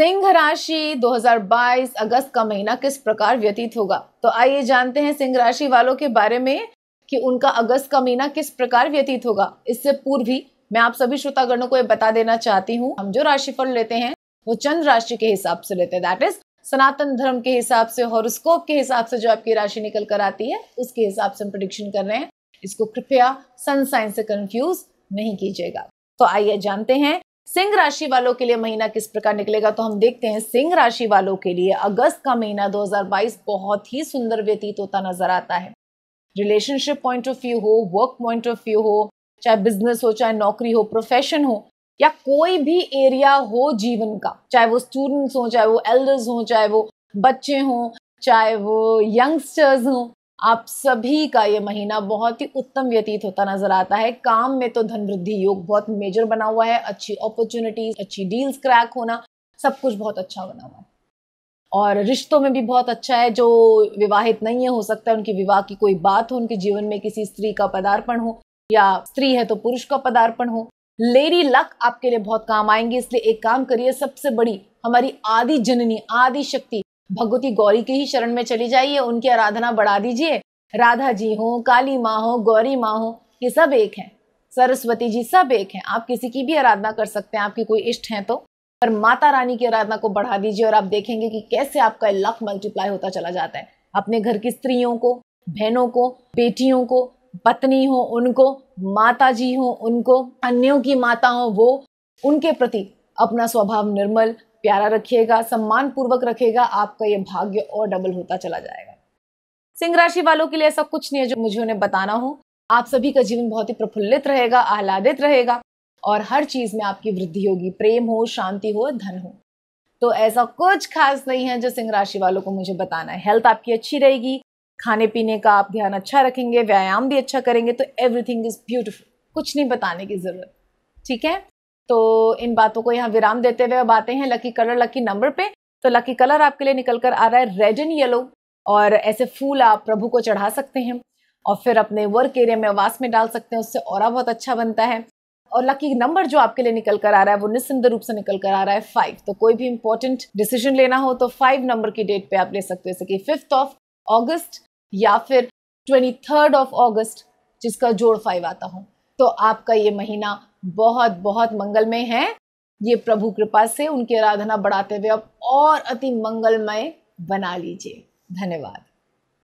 सिंह राशि 2022 अगस्त का महीना किस प्रकार व्यतीत होगा तो आइए जानते हैं सिंह राशि वालों के बारे में कि उनका अगस्त का महीना किस प्रकार व्यतीत होगा इससे पूर्व भी मैं आप सभी श्रोतागणों को यह बता देना चाहती हूँ हम जो राशिफल लेते हैं वो चंद्र राशि के हिसाब से लेते हैं दैट इज सनातन धर्म के हिसाब से हॉरोस्कोप के हिसाब से जो आपकी राशि निकल कर आती है उसके हिसाब से हम प्रडिक्शन कर रहे हैं इसको कृपया सन से कंफ्यूज नहीं कीजिएगा तो आइए जानते हैं सिंह राशि वालों के लिए महीना किस प्रकार निकलेगा तो हम देखते हैं सिंह राशि वालों के लिए अगस्त का महीना 2022 बहुत ही सुंदर व्यतीत होता नजर आता है रिलेशनशिप पॉइंट ऑफ व्यू हो वर्क पॉइंट ऑफ व्यू हो चाहे बिजनेस हो चाहे नौकरी हो प्रोफेशन हो या कोई भी एरिया हो जीवन का चाहे वो स्टूडेंट्स हो चाहे वो एल्डर्स हो चाहे वो बच्चे हों चाहे वो यंगस्टर्स हों आप सभी का ये महीना बहुत ही उत्तम व्यतीत होता नजर आता है काम में तो धन वृद्धि योग बहुत मेजर बना हुआ है अच्छी अपॉर्चुनिटीज अच्छी डील्स क्रैक होना सब कुछ बहुत अच्छा बना हुआ है और रिश्तों में भी बहुत अच्छा है जो विवाहित नहीं है हो सकता है उनकी विवाह की कोई बात हो उनके जीवन में किसी स्त्री का पदार्पण हो या स्त्री है तो पुरुष का पदार्पण हो लेडी लक आपके लिए बहुत काम आएंगे इसलिए एक काम करिए सबसे बड़ी हमारी आदि जननी आदि शक्ति भगवती गौरी के ही शरण में चली जाइए उनकी आराधना बढ़ा दीजिए राधा जी हो काली माँ हो गौरी माँ हो ये सब एक हैं सरस्वती जी सब एक हैं आप किसी की भी आराधना कर सकते हैं आपकी कोई इष्ट हैं तो पर माता रानी की आराधना को बढ़ा दीजिए और आप देखेंगे कि कैसे आपका लक मल्टीप्लाई होता चला जाता है अपने घर की स्त्रियों को बहनों को बेटियों को पत्नी हो उनको माता जी हो उनको अन्यों की माता हो वो उनके प्रति अपना स्वभाव निर्मल प्यारा रखिएगा सम्मान पूर्वक रखेगा आपका ये भाग्य और डबल होता चला जाएगा सिंह राशि वालों के लिए ऐसा कुछ नहीं है जो मुझे उन्हें बताना हो आप सभी का जीवन बहुत ही प्रफुल्लित रहेगा आह्लादित रहेगा और हर चीज में आपकी वृद्धि होगी प्रेम हो शांति हो धन हो तो ऐसा कुछ खास नहीं है जो सिंह राशि वालों को मुझे बताना है हेल्थ आपकी अच्छी रहेगी खाने पीने का आप ध्यान अच्छा रखेंगे व्यायाम भी अच्छा करेंगे तो एवरीथिंग इज ब्यूटिफुल कुछ नहीं बताने की जरूरत ठीक है तो इन बातों को यहाँ विराम देते हुए अब आते हैं लकी कलर लकी नंबर पे तो लकी कलर आपके लिए निकल कर आ रहा है रेड एंड येलो और ऐसे फूल आप प्रभु को चढ़ा सकते हैं और फिर अपने वर्क एरिया में वास में डाल सकते हैं उससे और बहुत अच्छा बनता है और लकी नंबर जो आपके लिए निकल कर आ रहा है वो निस्संद रूप से निकल कर आ रहा है फाइव तो कोई भी इंपॉर्टेंट डिसीजन लेना हो तो फाइव नंबर की डेट पे आप ले सकते हो जैसे कि फिफ्थ ऑफ ऑगस्ट या फिर ट्वेंटी थर्ड ऑफ ऑगस्ट जिसका जोड़ फाइव आता हो तो आपका ये महीना बहुत बहुत मंगलमय है ये प्रभु कृपा से उनकी आराधना बढ़ाते हुए आप और अति मंगलमय बना लीजिए धन्यवाद